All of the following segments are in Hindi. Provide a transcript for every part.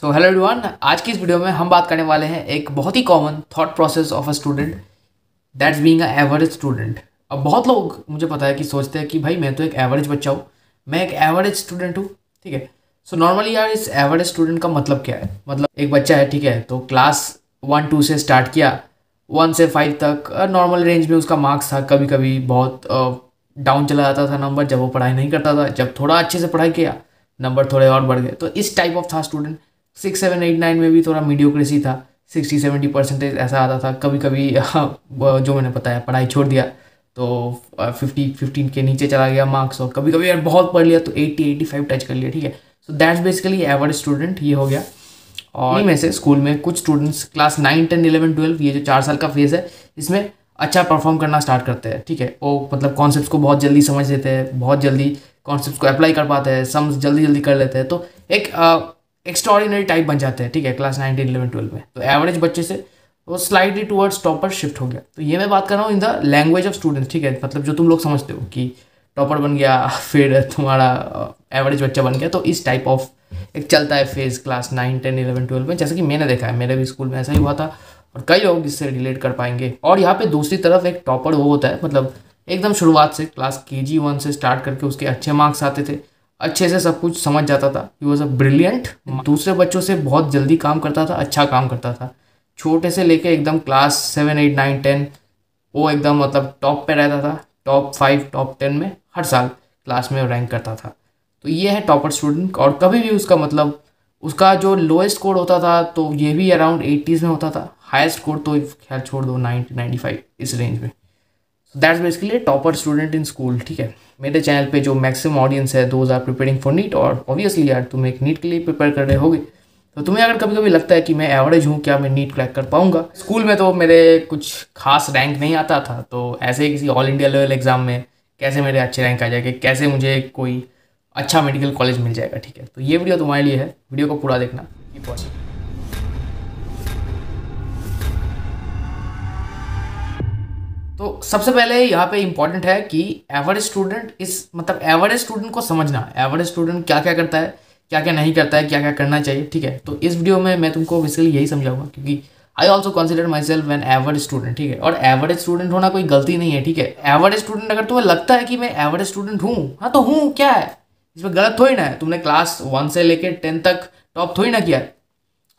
सो हेलो एवरीवन आज की इस वीडियो में हम बात करने वाले हैं एक बहुत ही common thought process of a student that's being a average student अब बहुत लोग मुझे पता है कि सोचते हैं कि भाई मैं तो एक एवरेज बच्चा हूँ मैं एक एवरेज स्टूडेंट हूँ ठीक है सो नॉर्मली यार इस एवरेज स्टूडेंट का मतलब क्या है मतलब एक बच्चा है ठीक है तो क्लास वन टू से स्टार्ट किया वन से फाइव तक नॉर्मल रेंज में उसका मार्क्स था कभी कभी बहुत डाउन चला जाता था नंबर जब वो पढ़ाई नहीं करता था जब थोड़ा अच्छे से पढ़ाई किया नंबर थोड़े और बढ़ गए तो इस टाइप ऑफ था student six seven eight nine में भी थोड़ा मीडियोक्रेसी था सिक्सटी सेवेंटी परसेंटेज ऐसा आता था कभी कभी हाँ, जो मैंने बताया पढ़ाई छोड़ दिया तो फिफ्टी फिफ्टीन के नीचे चला गया मार्क्स और कभी कभी यार बहुत पढ़ लिया तो एट्टी एट्टी फाइव टच कर लिया ठीक है so that's basically average student ये हो गया और में से स्कूल में कुछ students class nine ten eleven twelve ये जो चार साल का फेज़ है इसमें अच्छा परफॉर्म करना स्टार्ट करते हैं ठीक है वो मतलब कॉन्सेप्ट को बहुत जल्दी समझ लेते हैं बहुत जल्दी कॉन्सेप्ट को अप्लाई कर पाते हैं सम्स जल्दी जल्दी कर लेते हैं तो एक एक्स्ट्रॉर्डिनरी टाइप बन जाते हैं ठीक है क्लास नाइनटीन इलेवन ट्वेल्व में तो एवरेज बच्चे से वो स्लाइडली टूवर्ड्स टॉपर शिफ्ट हो गया तो ये मैं बात कर रहा हूँ in the language of students ठीक है मतलब जो तुम लोग समझते हो कि टॉपर बन गया फिर तुम्हारा एवरेज uh, बच्चा बन गया तो इस टाइप ऑफ एक चलता है phase class nine ten eleven twelve में जैसे कि मैंने देखा है मेरे भी स्कूल में ऐसा ही हुआ था और कई लोग इससे रिलेट कर पाएंगे और यहाँ पे दूसरी तरफ एक टॉपर वो होता है मतलब एकदम शुरुआत से क्लास के जी वन से स्टार्ट करके उसके अच्छे मार्क्स आते थे अच्छे से सब कुछ समझ जाता था ही वॉज अ ब्रिलियंट दूसरे बच्चों से बहुत जल्दी काम करता था अच्छा काम करता था छोटे से लेके एकदम class seven eight nine ten वो एकदम मतलब टॉप पे रहता था टॉप फाइव टॉप टेन में हर साल क्लास में रैंक करता था तो ये है टॉपर स्टूडेंट और कभी भी उसका मतलब उसका जो लोएस्ट स्कोर होता था तो ये भी अराउंड एटीज़ में होता था हाइस्ट स्कोर तो ख्याल छोड़ दो नाइनटी नाइन्टी फाइव इस रेंज में that's basically topper student in school ठीक है मेरे चैनल पे जो मैक्सिमम ऑडियंस है those are preparing for NEET और ऑब्वियसली यार तुम एक नीट के लिए प्रिपेयर कर रहे होगे तो तुम्हें अगर कभी कभी लगता है कि मैं एवरेज हूँ क्या मैं नीट क्रैक कर पाऊंगा स्कूल में तो मेरे कुछ खास रैंक नहीं आता था तो ऐसे ही किसी ऑल इंडिया लेवल एग्ज़ाम में कैसे मेरे अच्छे रैंक आ जाएंगे कैसे मुझे कोई अच्छा मेडिकल कॉलेज मिल जाएगा ठीक है तो ये वीडियो तुम्हारे लिए है वीडियो को पूरा देखना पॉसिबल तो सबसे पहले यहाँ पे इम्पॉर्टेंट है कि एवरेज स्टूडेंट इस मतलब एवरेज स्टूडेंट को समझना एवरेज स्टूडेंट क्या क्या करता है क्या क्या नहीं करता है क्या क्या करना चाहिए ठीक है तो इस वीडियो में मैं तुमको बेसिकली यही समझाऊंगा क्योंकि I also consider myself an average student ठीक है और एवरेज स्टूडेंट होना कोई गलती नहीं है ठीक है एवरेज स्टूडेंट अगर तुम्हें लगता है कि मैं एवरेज स्टूडेंट हूँ हाँ तो हूँ क्या है इसमें गलत थोड़ी ना है तुमने क्लास वन से लेकर टेंथ तक टॉप थोड़ी ना किया है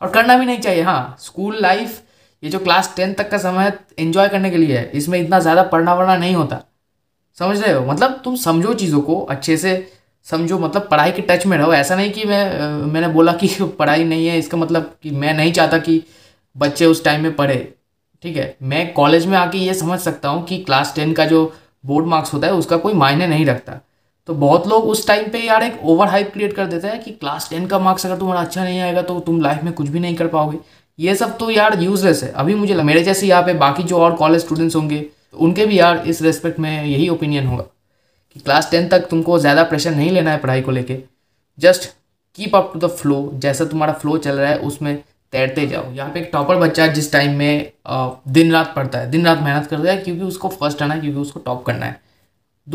और करना भी नहीं चाहिए हाँ स्कूल लाइफ ये जो क्लास टेन तक का समय एंजॉय करने के लिए है इसमें इतना ज़्यादा पढ़ना वढ़ना नहीं होता समझ रहे हो मतलब तुम समझो चीज़ों को अच्छे से समझो मतलब पढ़ाई के टच में रहो ऐसा नहीं कि मैं मैंने बोला कि पढ़ाई नहीं है इसका मतलब कि मैं नहीं चाहता कि बच्चे उस टाइम में पढ़े ठीक है मैं कॉलेज में आके ये समझ सकता हूँ कि क्लास टेन का जो बोर्ड मार्क्स होता है उसका कोई मायने नहीं रखता तो बहुत लोग उस टाइम पे यार एक ओवर हाइप क्रिएट कर देते हैं कि क्लास टेन का मार्क्स अगर तुम्हारा अच्छा नहीं आएगा तो तुम लाइफ में कुछ भी नहीं कर पाओगे ये सब तो यार यूजलेस है अभी मुझे मेरे जैसे यहाँ पे बाकी जो और कॉलेज स्टूडेंट्स होंगे तो उनके भी यार इस रेस्पेक्ट में यही ओपिनियन होगा कि क्लास टेन तक तुमको ज़्यादा प्रेशर नहीं लेना है पढ़ाई को लेके just keep up to the flow जैसा तुम्हारा फ्लो चल रहा है उसमें तैरते जाओ यहाँ पे एक टॉपर बच्चा जिस टाइम में दिन रात पढ़ता है दिन रात मेहनत करता है क्योंकि उसको फर्स्ट आना है क्योंकि उसको टॉप करना है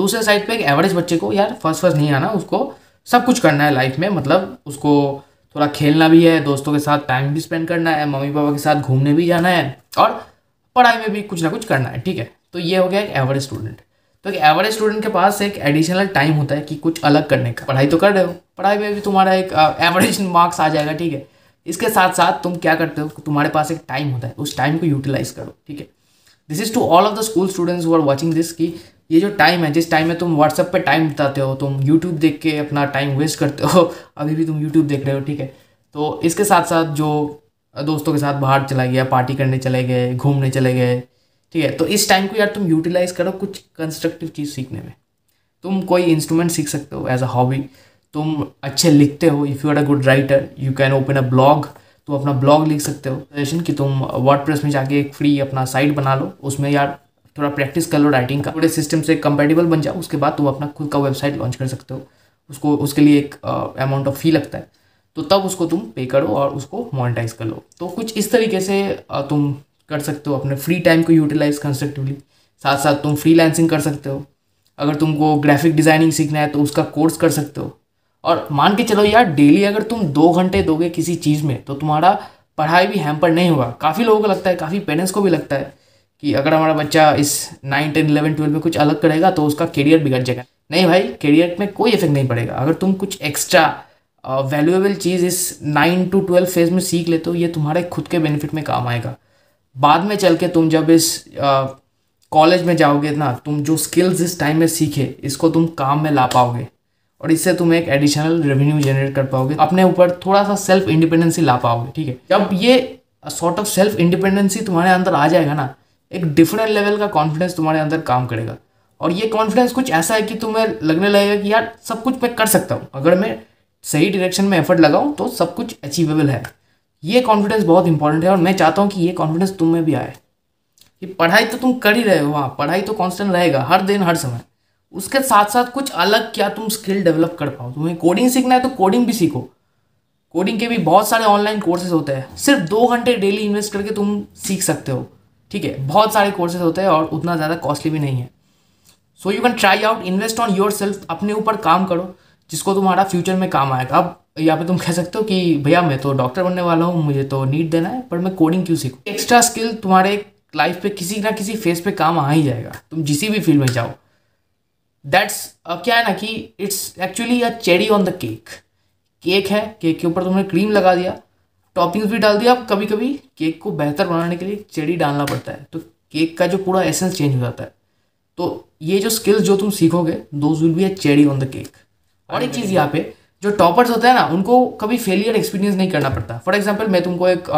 दूसरे साइड पे एक एवरेज बच्चे को यार फर्स्ट फर्स्ट नहीं आना उसको सब कुछ करना है लाइफ में मतलब उसको थोड़ा खेलना भी है दोस्तों के साथ टाइम भी स्पेंड करना है मम्मी पापा के साथ घूमने भी जाना है और पढ़ाई में भी कुछ ना कुछ करना है ठीक है तो ये हो गया एक एवरेज स्टूडेंट तो एक एवरेज स्टूडेंट के पास एक एडिशनल टाइम होता है कि कुछ अलग करने का पढ़ाई तो कर रहे हो पढ़ाई में भी तुम्हारा एक एवरेज मार्क्स आ जाएगा ठीक है इसके साथ साथ तुम क्या करते हो तुम्हारे पास एक टाइम होता है उस टाइम को यूटिलाइज करो ठीक है this is to all of the school students who are watching this की ये जो टाइम है जिस टाइम में तुम व्हाट्सअप पे टाइम बिताते हो तुम यूट्यूब देख के अपना टाइम वेस्ट करते हो अभी भी तुम यूट्यूब देख रहे हो ठीक है तो इसके साथ साथ जो दोस्तों के साथ बाहर चला गया पार्टी करने चले गए घूमने चले गए ठीक है तो इस टाइम को यार तुम यूटिलाइज़ करो कुछ कंस्ट्रक्टिव चीज़ सीखने में तुम कोई इंस्ट्रूमेंट सीख सकते हो एज अ हॉबी तुम अच्छे लिखते हो if you are a good writer you can open a blog तो अपना ब्लॉग लिख सकते हो सजेशन कि तुम वर्ड में जाके एक फ्री अपना साइट बना लो उसमें यार थोड़ा प्रैक्टिस कर लो राइटिंग का थोड़े सिस्टम से कंपेटेबल बन जाओ उसके बाद तुम अपना खुद का वेबसाइट लॉन्च कर सकते हो उसको उसके लिए एक अमाउंट ऑफ फी लगता है तो तब उसको तुम पे करो और उसको मोनिटाइज कर लो तो कुछ इस तरीके से तुम कर सकते हो अपने फ्री टाइम को यूटिलाइज कंस्ट्रक्टिवली साथ साथ तुम फ्री कर सकते हो अगर तुमको ग्राफिक डिज़ाइनिंग सीखना है तो उसका कोर्स कर सकते हो और मान के चलो यार डेली अगर तुम दो घंटे दोगे किसी चीज़ में तो तुम्हारा पढ़ाई भी हैम्पर नहीं होगा काफ़ी लोगों को लगता है काफ़ी पेरेंट्स को भी लगता है कि अगर हमारा बच्चा इस नाइन टेन इलेवन ट्वेल्व में कुछ अलग करेगा तो उसका करियर बिगड़ जाएगा नहीं भाई करियर में कोई इफेक्ट नहीं पड़ेगा अगर तुम कुछ एक्स्ट्रा वैल्यूएबल चीज़ इस नाइन टू ट्वेल्व फेज में सीख लेते हो ये तुम्हारे खुद के बेनिफिट में काम आएगा बाद में चल के तुम जब इस कॉलेज में जाओगे ना तुम जो स्किल्स इस टाइम में सीखे इसको तुम काम में ला पाओगे और इससे तुम एक एडिशनल रेवेन्यू जनरेट कर पाओगे अपने ऊपर थोड़ा सा सेल्फ इंडिपेंडेंसी ला पाओगे ठीक है जब ये सॉर्ट ऑफ सेल्फ इंडिपेंडेंसी तुम्हारे अंदर आ जाएगा ना एक डिफरेंट लेवल का कॉन्फिडेंस तुम्हारे अंदर काम करेगा और ये कॉन्फिडेंस कुछ ऐसा है कि तुम्हें लगने लगेगा कि यार सब कुछ मैं कर सकता हूँ अगर मैं सही डायरेक्शन में एफर्ट लगाऊँ तो सब कुछ अचीवेबल है ये कॉन्फिडेंस बहुत इंपॉर्टेंट है और मैं चाहता हूँ कि ये कॉन्फिडेंस तुम में भी आए कि पढ़ाई तो तुम कर ही रहे हो वहाँ पढ़ाई तो कॉन्स्टेंट रहेगा हर दिन हर समय उसके साथ साथ कुछ अलग क्या तुम स्किल डेवलप कर पाओ तुम्हें कोडिंग सीखना है तो कोडिंग भी सीखो कोडिंग के भी बहुत सारे ऑनलाइन कोर्सेज होते हैं सिर्फ दो घंटे डेली इन्वेस्ट करके तुम सीख सकते हो ठीक है बहुत सारे कोर्सेज होते हैं और उतना ज़्यादा कॉस्टली भी नहीं है so you can try out invest on yourself अपने ऊपर काम करो जिसको तुम्हारा फ्यूचर में काम आएगा अब यहाँ पे तुम कह सकते हो कि भैया मैं तो डॉक्टर बनने वाला हूँ मुझे तो नीट देना है पर मैं कोडिंग क्यों सीखूँ एक्स्ट्रा स्किल तुम्हारे लाइफ पे किसी ना किसी फेस पे काम आ ही जाएगा तुम जिस भी फील्ड में जाओ दैट्स uh, क्या है ना कि it's actually a cherry on the cake cake है केक के ऊपर तुमने क्रीम लगा दिया टॉपिंग्स भी डाल दिया अब कभी कभी केक को बेहतर बनाने के लिए चेरी डालना पड़ता है तो केक का जो पूरा एसेंस चेंज हो जाता है तो ये जो स्किल्स जो तुम सीखोगे those will be a cherry on the cake और एक चीज़ यहाँ पे जो टॉपर्स होते हैं ना उनको कभी फेलियर एक्सपीरियंस नहीं करना पड़ता फॉर एग्जाम्पल मैं तुमको एक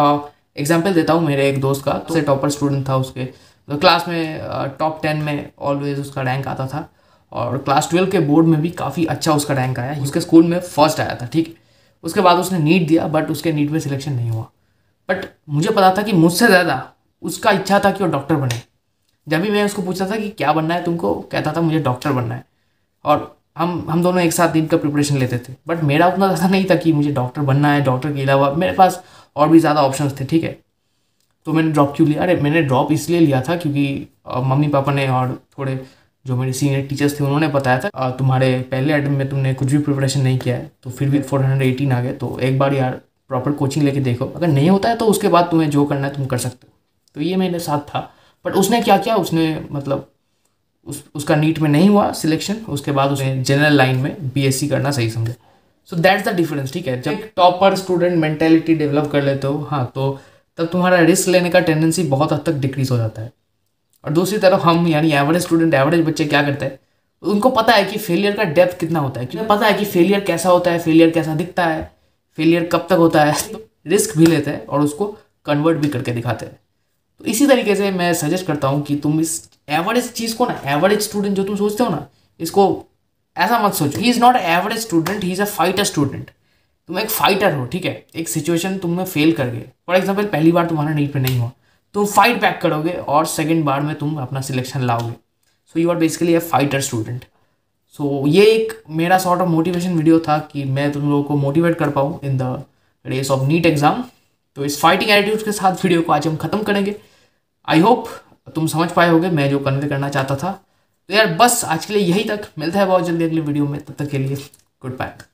एग्जाम्पल uh, देता हूँ मेरे एक दोस्त का तो टॉपर तो स्टूडेंट था उसके तो क्लास में टॉप uh, टेन में ऑलवेज उसका रैंक आता था और क्लास ट्वेल्व के बोर्ड में भी काफ़ी अच्छा उसका रैंक आया उसके स्कूल में फर्स्ट आया था ठीक उसके बाद उसने नीट दिया बट उसके नीट में सिलेक्शन नहीं हुआ बट मुझे पता था कि मुझसे ज़्यादा उसका इच्छा था कि वो डॉक्टर बने जब भी मैं उसको पूछता था कि क्या बनना है तुमको कहता था मुझे डॉक्टर बनना है और हम हम दोनों एक साथ दिन का प्रिपरेशन लेते थे बट मेरा उतना ज़्यादा नहीं था कि मुझे डॉक्टर बनना है डॉक्टर के अलावा मेरे पास और भी ज़्यादा ऑप्शन थे ठीक है तो मैंने ड्रॉप क्यों लिया अरे मैंने ड्रॉप इसलिए लिया था क्योंकि मम्मी पापा ने और थोड़े जो मेरे सीनियर टीचर्स थे उन्होंने बताया था तुम्हारे पहले अटेम्प्ट में तुमने कुछ भी प्रिपरेशन नहीं किया है तो फिर भी फोर हंड्रेड एटीन आ गए तो एक बार यार प्रॉपर कोचिंग लेके देखो अगर नहीं होता है तो उसके बाद तुम्हें जो करना है तुम कर सकते हो तो ये मेरे साथ था बट उसने क्या किया उसने मतलब उस उसका नीट में नहीं हुआ सिलेक्शन उसके बाद उसने जनरल लाइन में बी करना सही समझा सो दैट्स द डिफरेंस ठीक है जब टॉपर स्टूडेंट मेंटेलिटी डेवलप कर लेते हो हाँ तो तब तुम्हारा रिस्क लेने का टेंडेंसी बहुत हद तक डिक्रीज हो जाता है और दूसरी तरफ हम यानी एवरेज स्टूडेंट एवरेज बच्चे क्या करते हैं उनको पता है कि फेलियर का डेप्थ कितना होता है क्योंकि पता है कि फेलियर कैसा होता है फेलियर कैसा दिखता है फेलियर कब तक होता है तो रिस्क भी लेते हैं और उसको कन्वर्ट भी करके दिखाते हैं तो इसी तरीके से मैं सजेस्ट करता हूँ कि तुम इस एवरेज चीज़ को ना एवरेज स्टूडेंट जो तुम सोचते हो ना इसको ऐसा मत सोचो he is not average student he is a fighter student तुम एक फाइटर हो ठीक है एक सिचुएशन तुम में फेल कर गए फॉर एग्जाम्पल पहली बार तुम्हारा नीट पर नहीं हुआ तुम फाइट बैक करोगे और सेकेंड बार में तुम अपना सिलेक्शन लाओगे so you are basically a fighter student so ये एक मेरा सॉर्ट ऑफ मोटिवेशन वीडियो था कि मैं तुम लोगों को मोटिवेट कर पाऊँ in the race of NEET exam तो इस फाइटिंग एटीट्यूड के साथ वीडियो को आज हम ख़त्म करेंगे आई होप तुम समझ पाए होगे मैं जो कन्वे करना चाहता था तो यार बस आज के लिए यही तक मिलता है बहुत जल्दी अगले वीडियो में तब तक के लिए गुड बाय